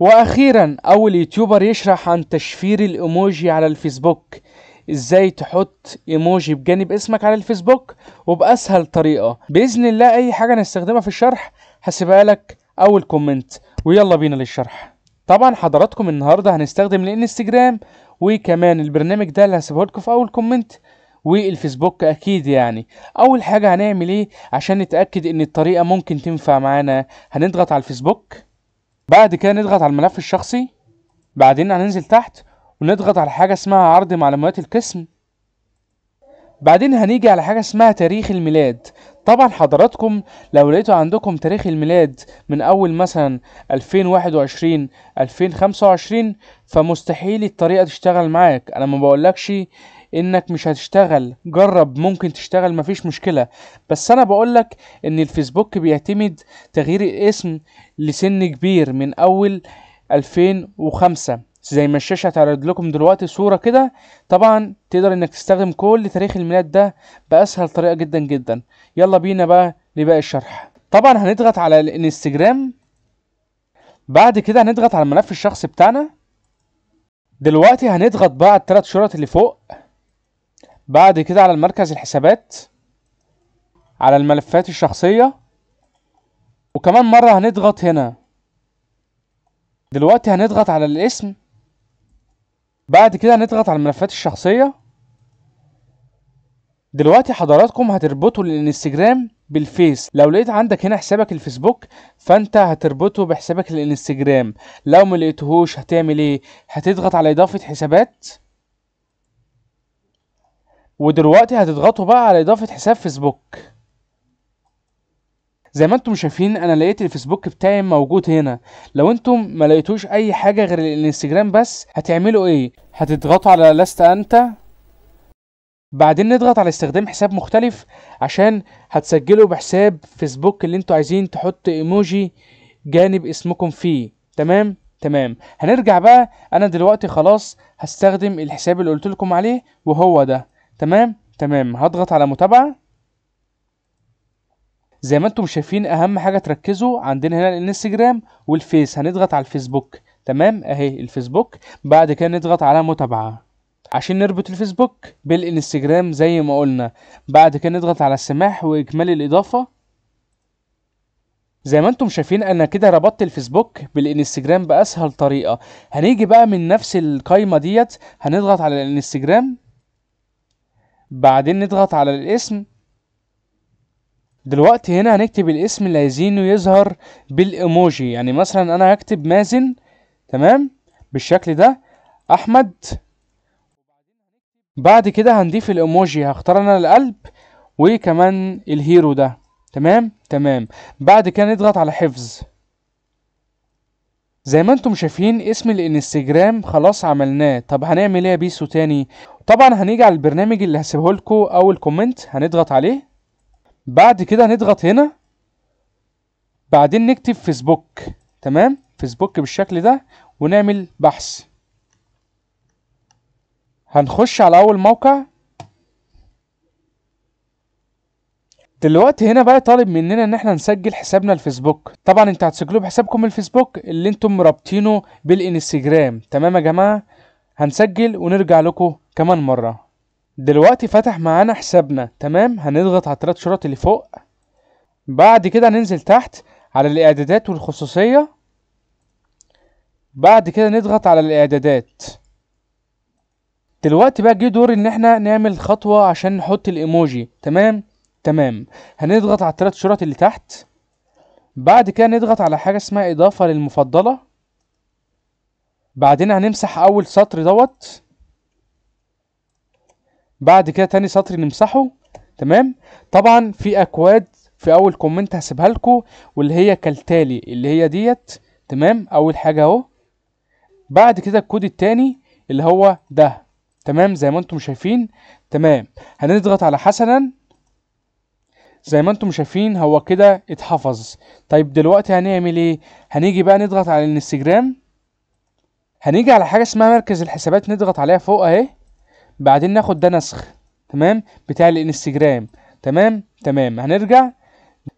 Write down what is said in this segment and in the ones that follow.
واخيرا اول يوتيوبر يشرح عن تشفير الايموجي على الفيسبوك ازاي تحط ايموجي بجانب اسمك على الفيسبوك وباسهل طريقه باذن الله اي حاجه نستخدمها في الشرح هسيبها لك اول كومنت ويلا بينا للشرح طبعا حضراتكم النهارده هنستخدم الانستجرام وكمان البرنامج ده اللي هسيبه لكم في اول كومنت والفيسبوك اكيد يعني اول حاجه هنعمل ايه عشان نتاكد ان الطريقه ممكن تنفع معانا هنضغط على الفيسبوك بعد كده نضغط على الملف الشخصي بعدين هننزل تحت ونضغط على حاجة اسمها عرض معلومات القسم بعدين هنيجي على حاجة اسمها تاريخ الميلاد طبعا حضراتكم لو لقيتوا عندكم تاريخ الميلاد من أول مثلا 2021 2025 فمستحيل الطريقة تشتغل معاك أنا ما بقولكش انك مش هتشتغل جرب ممكن تشتغل مفيش مشكله بس انا بقولك ان الفيسبوك بيعتمد تغيير الاسم لسن كبير من اول 2005 زي ما الشاشه هتعرض لكم دلوقتي صوره كده طبعا تقدر انك تستخدم كل تاريخ الميلاد ده باسهل طريقه جدا جدا يلا بينا بقى لباقي الشرح طبعا هنضغط على الانستجرام بعد كده هنضغط على الملف الشخصي بتاعنا دلوقتي هنضغط بقى على الثلاث شرط اللي فوق بعد كده على المركز الحسابات على الملفات الشخصية وكمان مرة هنضغط هنا دلوقتي هنضغط على الاسم بعد كده هنضغط على الملفات الشخصية دلوقتي حضراتكم هتربطوا الانستجرام بالفيس لو لقيت عندك هنا حسابك الفيسبوك فانت هتربطه بحسابك الانستجرام لو ملقيتهوش هتعمل ايه هتضغط على اضافة حسابات ودلوقتي هتضغطوا بقى على اضافه حساب فيسبوك زي ما انتم شايفين انا لقيت الفيسبوك بتاعي موجود هنا لو انتم ما لقيتوش اي حاجه غير الانستجرام بس هتعملوا ايه هتضغطوا على لست انت بعدين نضغط على استخدام حساب مختلف عشان هتسجلوا بحساب فيسبوك اللي انتوا عايزين تحط ايموجي جانب اسمكم فيه تمام تمام هنرجع بقى انا دلوقتي خلاص هستخدم الحساب اللي قلت لكم عليه وهو ده تمام تمام هضغط على متابعة زي ما انتم شايفين اهم حاجة تركزوا عندنا هنا الانستجرام والفيس هنضغط على الفيسبوك تمام اهي الفيسبوك بعد كده نضغط على متابعة عشان نربط الفيسبوك بالانستجرام زي ما قلنا بعد كده نضغط على السماح واكمال الاضافة زي ما انتم شايفين انا كده ربطت الفيسبوك بالانستجرام باسهل طريقة هنيجي بقى من نفس القايمة ديت هنضغط على الانستجرام بعدين نضغط على الاسم دلوقتي هنا هنكتب الاسم اللي عايزينه يظهر بالايموجي يعني مثلا انا هكتب مازن تمام بالشكل ده احمد بعد كده هنضيف الايموجي هختار انا القلب وكمان الهيرو ده تمام تمام بعد كده نضغط على حفظ زي ما انتم شايفين اسم الانستجرام خلاص عملناه طب هنعمل ايه بيسو تاني طبعا هنيجي على البرنامج اللي هسيبه لكم او الكومنت هنضغط عليه بعد كده هنضغط هنا بعدين نكتب فيسبوك تمام فيسبوك بالشكل ده ونعمل بحث هنخش على اول موقع دلوقتي هنا بقى طالب مننا ان احنا نسجل حسابنا الفيسبوك طبعا انتوا هتسجلوه بحسابكم الفيسبوك اللي انتم مرابطينه بالانستجرام تمام يا جماعه هنسجل ونرجع لكم كمان مره دلوقتي فتح معانا حسابنا تمام هنضغط على الثلاث شرط اللي فوق بعد كده ننزل تحت على الاعدادات والخصوصيه بعد كده نضغط على الاعدادات دلوقتي بقى جه دور ان احنا نعمل خطوه عشان نحط الايموجي تمام تمام هنضغط على الثلاث شرط اللي تحت بعد كده نضغط على حاجة اسمها إضافة للمفضلة بعدين هنمسح أول سطر دوت بعد كده تاني سطر نمسحه تمام طبعا في أكواد في أول كومنت هسيبها لكم واللي هي كالتالي اللي هي ديت تمام أول حاجة أهو بعد كده الكود التاني اللي هو ده تمام زي ما انتم شايفين تمام هنضغط على حسنا زي ما انتم شايفين هو كده اتحفظ طيب دلوقتي هنعمل ايه هنيجي بقى نضغط على الانستجرام هنيجي على حاجه اسمها مركز الحسابات نضغط عليها فوق اهي بعدين ناخد ده نسخ تمام بتاع الانستجرام تمام تمام هنرجع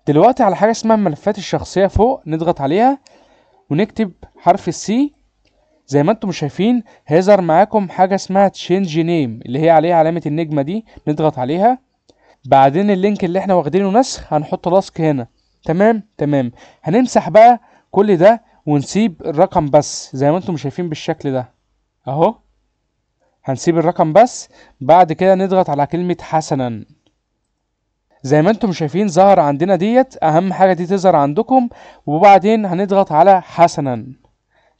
دلوقتي على حاجه اسمها الملفات الشخصيه فوق نضغط عليها ونكتب حرف السي زي ما انتم شايفين هيظهر معاكم حاجه اسمها تشينج نيم اللي هي عليها علامه النجمه دي نضغط عليها بعدين اللينك اللي احنا واخدينه نسخ هنحط لاسك هنا تمام تمام هنمسح بقى كل ده ونسيب الرقم بس زي ما انتم شايفين بالشكل ده اهو هنسيب الرقم بس بعد كده نضغط على كلمة حسنا زي ما انتم شايفين ظهر عندنا ديت اهم حاجة دي تظهر عندكم وبعدين هنضغط على حسنا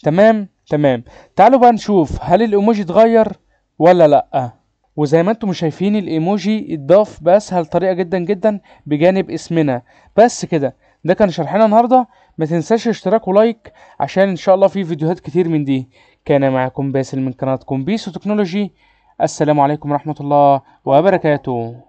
تمام تمام تعالوا بقى نشوف هل الايموجي اتغير ولا لأ وزي ما انتم شايفين الايموجي اتضاف باسهل طريقه جدا جدا بجانب اسمنا بس كده ده كان شرحنا النهارده ما تنساش اشتراك ولايك عشان ان شاء الله في فيديوهات كتير من دي كان معاكم باسل من قناه كومبيس وتكنولوجي السلام عليكم ورحمه الله وبركاته